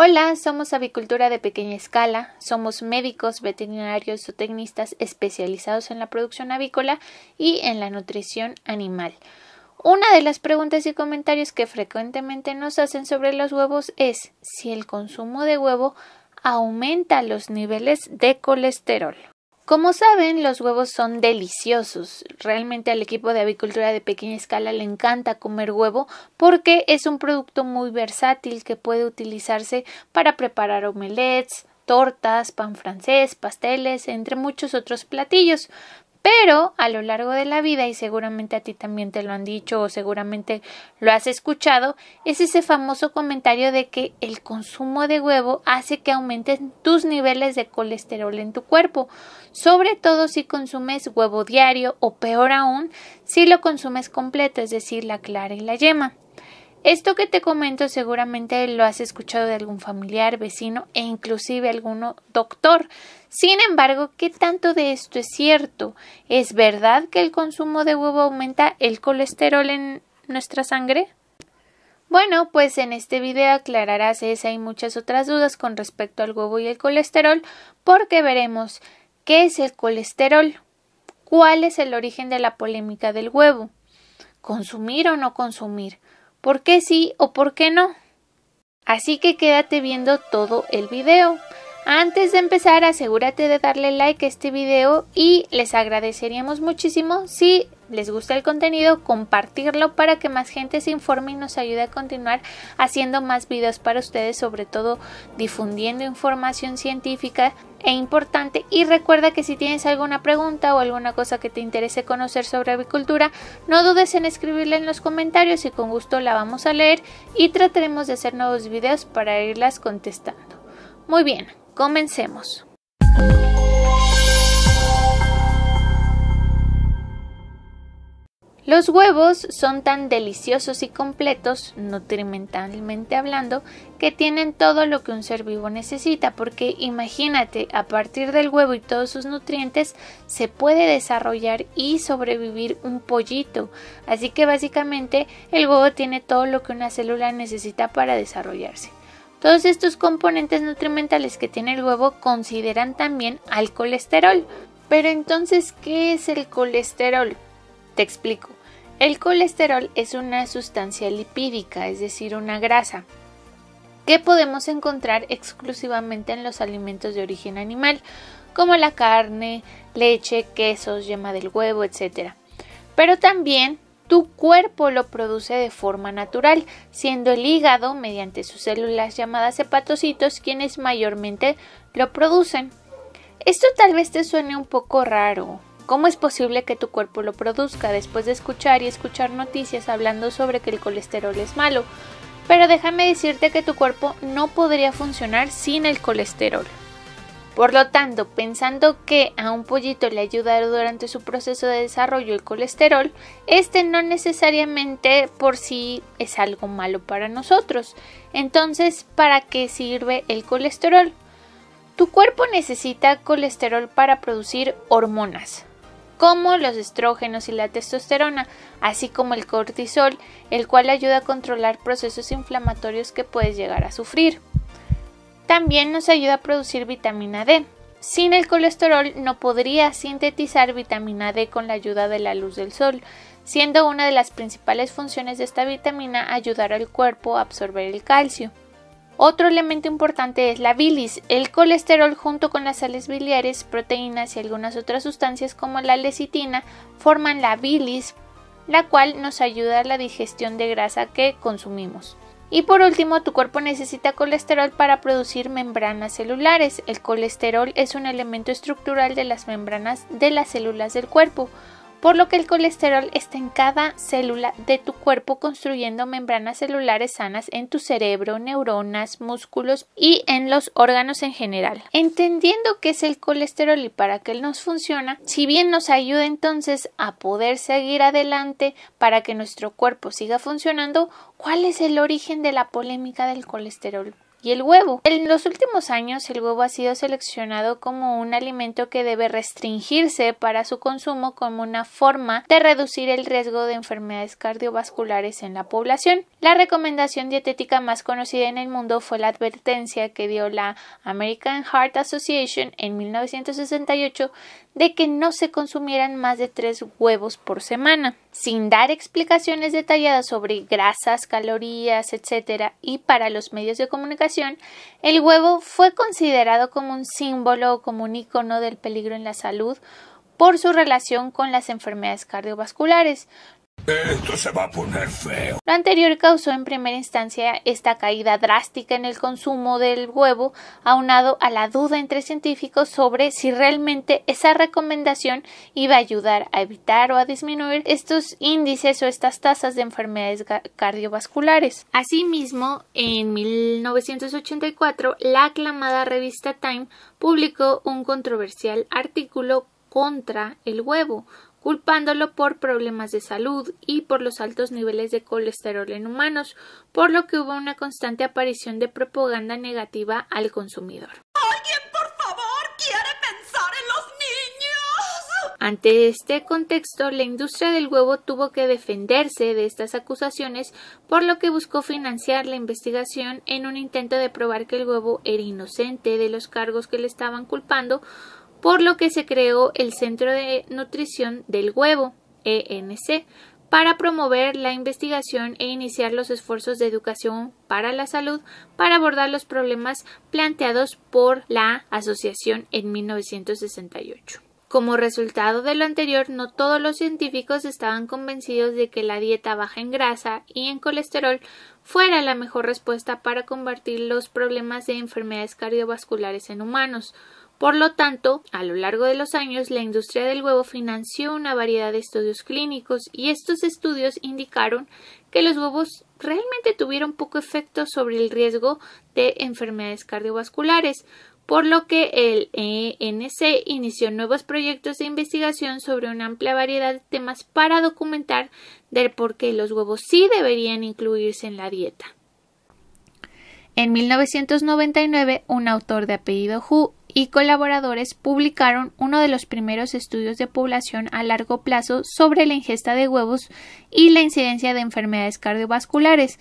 Hola, somos Avicultura de Pequeña Escala, somos médicos, veterinarios, o tecnistas especializados en la producción avícola y en la nutrición animal. Una de las preguntas y comentarios que frecuentemente nos hacen sobre los huevos es si el consumo de huevo aumenta los niveles de colesterol. Como saben, los huevos son deliciosos. Realmente al equipo de avicultura de pequeña escala le encanta comer huevo porque es un producto muy versátil que puede utilizarse para preparar omelets, tortas, pan francés, pasteles, entre muchos otros platillos. Pero a lo largo de la vida, y seguramente a ti también te lo han dicho o seguramente lo has escuchado, es ese famoso comentario de que el consumo de huevo hace que aumenten tus niveles de colesterol en tu cuerpo, sobre todo si consumes huevo diario o peor aún, si lo consumes completo, es decir, la clara y la yema. Esto que te comento seguramente lo has escuchado de algún familiar, vecino e inclusive alguno doctor. Sin embargo, ¿qué tanto de esto es cierto? ¿Es verdad que el consumo de huevo aumenta el colesterol en nuestra sangre? Bueno, pues en este video aclararás esa y muchas otras dudas con respecto al huevo y el colesterol, porque veremos qué es el colesterol, cuál es el origen de la polémica del huevo, consumir o no consumir, por qué sí o por qué no. Así que quédate viendo todo el video. Antes de empezar asegúrate de darle like a este video y les agradeceríamos muchísimo si les gusta el contenido, compartirlo para que más gente se informe y nos ayude a continuar haciendo más videos para ustedes, sobre todo difundiendo información científica e importante. Y recuerda que si tienes alguna pregunta o alguna cosa que te interese conocer sobre avicultura, no dudes en escribirla en los comentarios y con gusto la vamos a leer y trataremos de hacer nuevos videos para irlas contestando. Muy bien, comencemos. Los huevos son tan deliciosos y completos, nutrimentalmente hablando, que tienen todo lo que un ser vivo necesita, porque imagínate, a partir del huevo y todos sus nutrientes se puede desarrollar y sobrevivir un pollito. Así que básicamente el huevo tiene todo lo que una célula necesita para desarrollarse. Todos estos componentes nutrimentales que tiene el huevo consideran también al colesterol. Pero entonces, ¿qué es el colesterol? Te explico. El colesterol es una sustancia lipídica, es decir, una grasa, que podemos encontrar exclusivamente en los alimentos de origen animal, como la carne, leche, quesos, yema del huevo, etc. Pero también tu cuerpo lo produce de forma natural, siendo el hígado, mediante sus células llamadas hepatocitos, quienes mayormente lo producen. Esto tal vez te suene un poco raro, ¿Cómo es posible que tu cuerpo lo produzca después de escuchar y escuchar noticias hablando sobre que el colesterol es malo? Pero déjame decirte que tu cuerpo no podría funcionar sin el colesterol. Por lo tanto, pensando que a un pollito le ayuda durante su proceso de desarrollo el colesterol, este no necesariamente por sí es algo malo para nosotros. Entonces, ¿para qué sirve el colesterol? Tu cuerpo necesita colesterol para producir hormonas, como los estrógenos y la testosterona, así como el cortisol, el cual ayuda a controlar procesos inflamatorios que puedes llegar a sufrir. También nos ayuda a producir vitamina D. Sin el colesterol no podría sintetizar vitamina D con la ayuda de la luz del sol, siendo una de las principales funciones de esta vitamina ayudar al cuerpo a absorber el calcio. Otro elemento importante es la bilis. El colesterol junto con las sales biliares, proteínas y algunas otras sustancias como la lecitina forman la bilis, la cual nos ayuda a la digestión de grasa que consumimos. Y por último, tu cuerpo necesita colesterol para producir membranas celulares. El colesterol es un elemento estructural de las membranas de las células del cuerpo por lo que el colesterol está en cada célula de tu cuerpo construyendo membranas celulares sanas en tu cerebro, neuronas, músculos y en los órganos en general. Entendiendo qué es el colesterol y para qué nos funciona, si bien nos ayuda entonces a poder seguir adelante para que nuestro cuerpo siga funcionando, ¿cuál es el origen de la polémica del colesterol? y el huevo. En los últimos años el huevo ha sido seleccionado como un alimento que debe restringirse para su consumo como una forma de reducir el riesgo de enfermedades cardiovasculares en la población. La recomendación dietética más conocida en el mundo fue la advertencia que dio la American Heart Association en 1968 de que no se consumieran más de tres huevos por semana. Sin dar explicaciones detalladas sobre grasas, calorías, etc. y para los medios de comunicación, el huevo fue considerado como un símbolo o como un icono del peligro en la salud por su relación con las enfermedades cardiovasculares, esto se va a poner feo. Lo anterior causó en primera instancia esta caída drástica en el consumo del huevo, aunado a la duda entre científicos sobre si realmente esa recomendación iba a ayudar a evitar o a disminuir estos índices o estas tasas de enfermedades cardiovasculares. Asimismo, en 1984, la aclamada revista Time publicó un controversial artículo contra el huevo, culpándolo por problemas de salud y por los altos niveles de colesterol en humanos, por lo que hubo una constante aparición de propaganda negativa al consumidor. ¿Alguien, por favor, quiere pensar en los niños? Ante este contexto, la industria del huevo tuvo que defenderse de estas acusaciones, por lo que buscó financiar la investigación en un intento de probar que el huevo era inocente de los cargos que le estaban culpando, por lo que se creó el Centro de Nutrición del Huevo, ENC, para promover la investigación e iniciar los esfuerzos de educación para la salud para abordar los problemas planteados por la asociación en 1968. Como resultado de lo anterior, no todos los científicos estaban convencidos de que la dieta baja en grasa y en colesterol fuera la mejor respuesta para combatir los problemas de enfermedades cardiovasculares en humanos, por lo tanto, a lo largo de los años, la industria del huevo financió una variedad de estudios clínicos y estos estudios indicaron que los huevos realmente tuvieron poco efecto sobre el riesgo de enfermedades cardiovasculares, por lo que el ENC inició nuevos proyectos de investigación sobre una amplia variedad de temas para documentar del por qué los huevos sí deberían incluirse en la dieta. En 1999, un autor de apellido Hu y colaboradores publicaron uno de los primeros estudios de población a largo plazo sobre la ingesta de huevos y la incidencia de enfermedades cardiovasculares.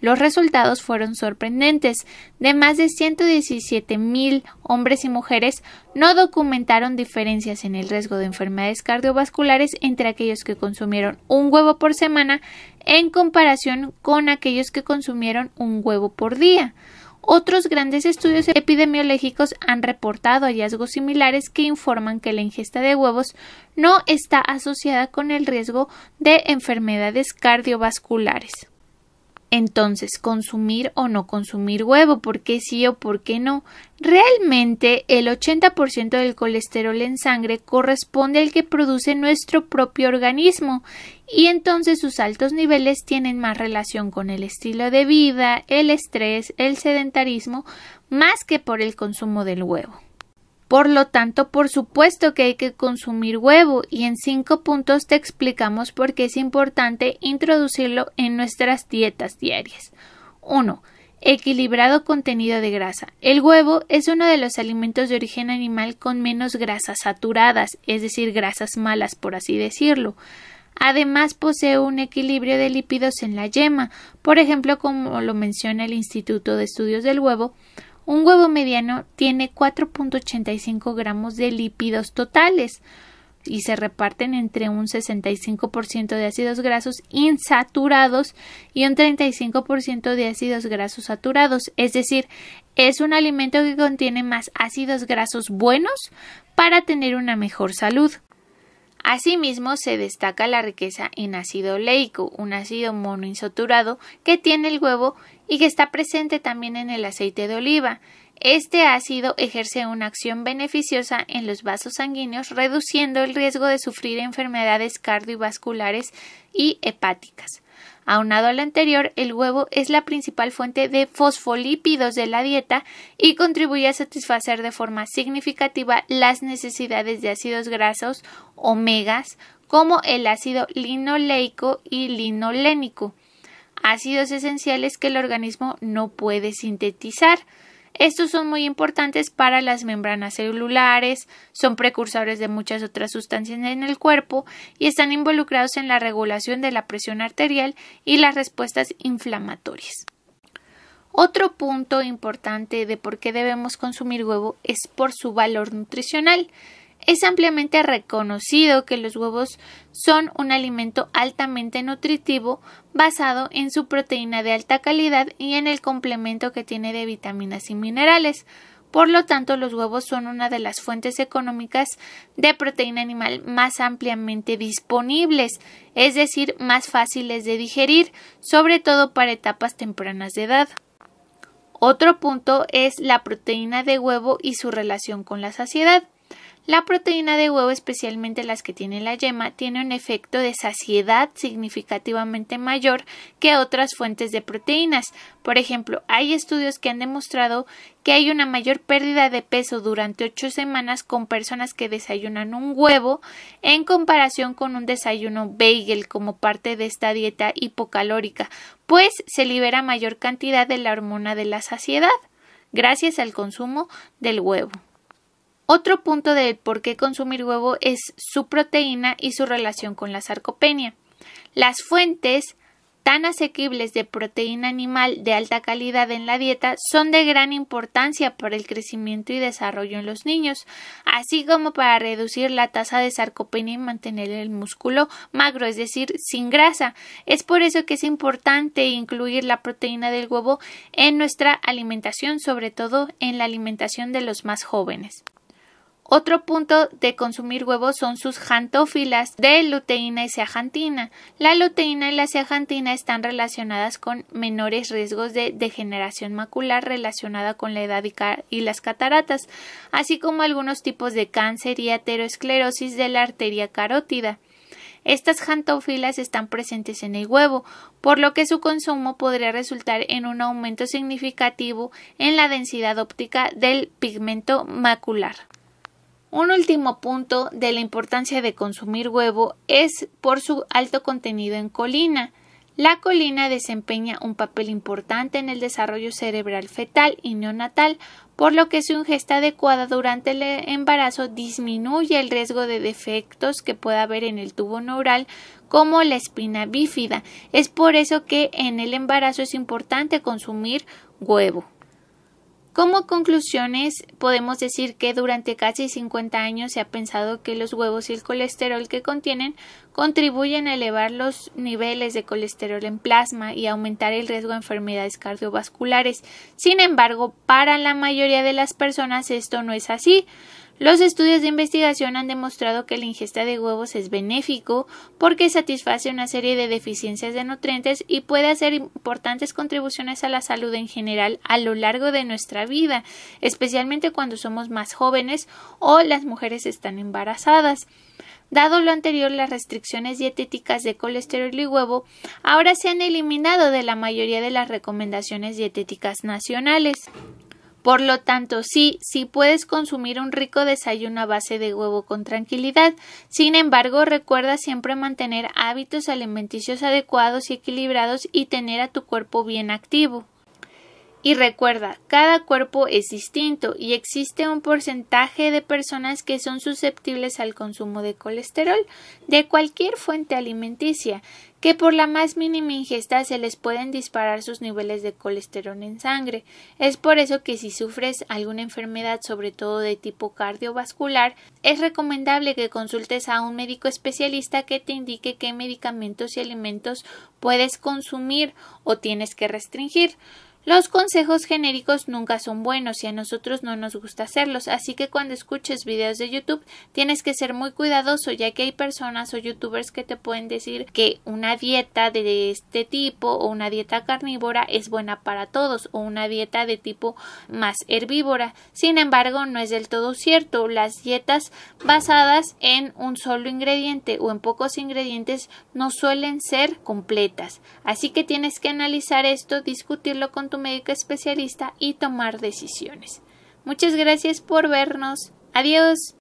Los resultados fueron sorprendentes. De más de 117.000 mil hombres y mujeres no documentaron diferencias en el riesgo de enfermedades cardiovasculares entre aquellos que consumieron un huevo por semana en comparación con aquellos que consumieron un huevo por día. Otros grandes estudios epidemiológicos han reportado hallazgos similares que informan que la ingesta de huevos no está asociada con el riesgo de enfermedades cardiovasculares entonces consumir o no consumir huevo, por qué sí o por qué no. Realmente el 80% del colesterol en sangre corresponde al que produce nuestro propio organismo y entonces sus altos niveles tienen más relación con el estilo de vida, el estrés, el sedentarismo, más que por el consumo del huevo. Por lo tanto, por supuesto que hay que consumir huevo y en cinco puntos te explicamos por qué es importante introducirlo en nuestras dietas diarias. 1. Equilibrado contenido de grasa. El huevo es uno de los alimentos de origen animal con menos grasas saturadas, es decir, grasas malas, por así decirlo. Además posee un equilibrio de lípidos en la yema, por ejemplo, como lo menciona el Instituto de Estudios del Huevo, un huevo mediano tiene 4.85 gramos de lípidos totales y se reparten entre un 65% de ácidos grasos insaturados y un 35% de ácidos grasos saturados. Es decir, es un alimento que contiene más ácidos grasos buenos para tener una mejor salud. Asimismo, se destaca la riqueza en ácido oleico, un ácido monoinsaturado que tiene el huevo y que está presente también en el aceite de oliva. Este ácido ejerce una acción beneficiosa en los vasos sanguíneos, reduciendo el riesgo de sufrir enfermedades cardiovasculares y hepáticas. Aunado al anterior, el huevo es la principal fuente de fosfolípidos de la dieta y contribuye a satisfacer de forma significativa las necesidades de ácidos grasos omegas como el ácido linoleico y linolénico, ácidos esenciales que el organismo no puede sintetizar. Estos son muy importantes para las membranas celulares, son precursores de muchas otras sustancias en el cuerpo y están involucrados en la regulación de la presión arterial y las respuestas inflamatorias. Otro punto importante de por qué debemos consumir huevo es por su valor nutricional. Es ampliamente reconocido que los huevos son un alimento altamente nutritivo basado en su proteína de alta calidad y en el complemento que tiene de vitaminas y minerales. Por lo tanto, los huevos son una de las fuentes económicas de proteína animal más ampliamente disponibles, es decir, más fáciles de digerir, sobre todo para etapas tempranas de edad. Otro punto es la proteína de huevo y su relación con la saciedad. La proteína de huevo, especialmente las que tiene la yema, tiene un efecto de saciedad significativamente mayor que otras fuentes de proteínas. Por ejemplo, hay estudios que han demostrado que hay una mayor pérdida de peso durante ocho semanas con personas que desayunan un huevo en comparación con un desayuno bagel como parte de esta dieta hipocalórica, pues se libera mayor cantidad de la hormona de la saciedad gracias al consumo del huevo. Otro punto de por qué consumir huevo es su proteína y su relación con la sarcopenia. Las fuentes tan asequibles de proteína animal de alta calidad en la dieta son de gran importancia para el crecimiento y desarrollo en los niños, así como para reducir la tasa de sarcopenia y mantener el músculo magro, es decir, sin grasa. Es por eso que es importante incluir la proteína del huevo en nuestra alimentación, sobre todo en la alimentación de los más jóvenes. Otro punto de consumir huevos son sus jantófilas de luteína y zeaxantina. La luteína y la zeaxantina están relacionadas con menores riesgos de degeneración macular relacionada con la edad y, las cataratas, así como algunos tipos de cáncer y ateroesclerosis de la arteria carótida. Estas jantófilas están presentes en el huevo, por lo que su consumo podría resultar en un aumento significativo en la densidad óptica del pigmento macular. Un último punto de la importancia de consumir huevo es por su alto contenido en colina. La colina desempeña un papel importante en el desarrollo cerebral fetal y neonatal, por lo que su ingesta adecuada durante el embarazo disminuye el riesgo de defectos que pueda haber en el tubo neural como la espina bífida. Es por eso que en el embarazo es importante consumir huevo. Como conclusiones, podemos decir que durante casi 50 años se ha pensado que los huevos y el colesterol que contienen contribuyen a elevar los niveles de colesterol en plasma y aumentar el riesgo de enfermedades cardiovasculares. Sin embargo, para la mayoría de las personas esto no es así. Los estudios de investigación han demostrado que la ingesta de huevos es benéfico porque satisface una serie de deficiencias de nutrientes y puede hacer importantes contribuciones a la salud en general a lo largo de nuestra vida, especialmente cuando somos más jóvenes o las mujeres están embarazadas. Dado lo anterior, las restricciones dietéticas de colesterol y huevo ahora se han eliminado de la mayoría de las recomendaciones dietéticas nacionales. Por lo tanto, sí, sí puedes consumir un rico desayuno a base de huevo con tranquilidad. Sin embargo, recuerda siempre mantener hábitos alimenticios adecuados y equilibrados y tener a tu cuerpo bien activo. Y recuerda, cada cuerpo es distinto y existe un porcentaje de personas que son susceptibles al consumo de colesterol de cualquier fuente alimenticia, que por la más mínima ingesta se les pueden disparar sus niveles de colesterol en sangre. Es por eso que si sufres alguna enfermedad, sobre todo de tipo cardiovascular, es recomendable que consultes a un médico especialista que te indique qué medicamentos y alimentos puedes consumir o tienes que restringir. Los consejos genéricos nunca son buenos y a nosotros no nos gusta hacerlos, así que cuando escuches videos de YouTube tienes que ser muy cuidadoso ya que hay personas o youtubers que te pueden decir que una dieta de este tipo o una dieta carnívora es buena para todos o una dieta de tipo más herbívora. Sin embargo, no es del todo cierto. Las dietas basadas en un solo ingrediente o en pocos ingredientes no suelen ser completas. Así que tienes que analizar esto, discutirlo con tu médico especialista y tomar decisiones. Muchas gracias por vernos. Adiós.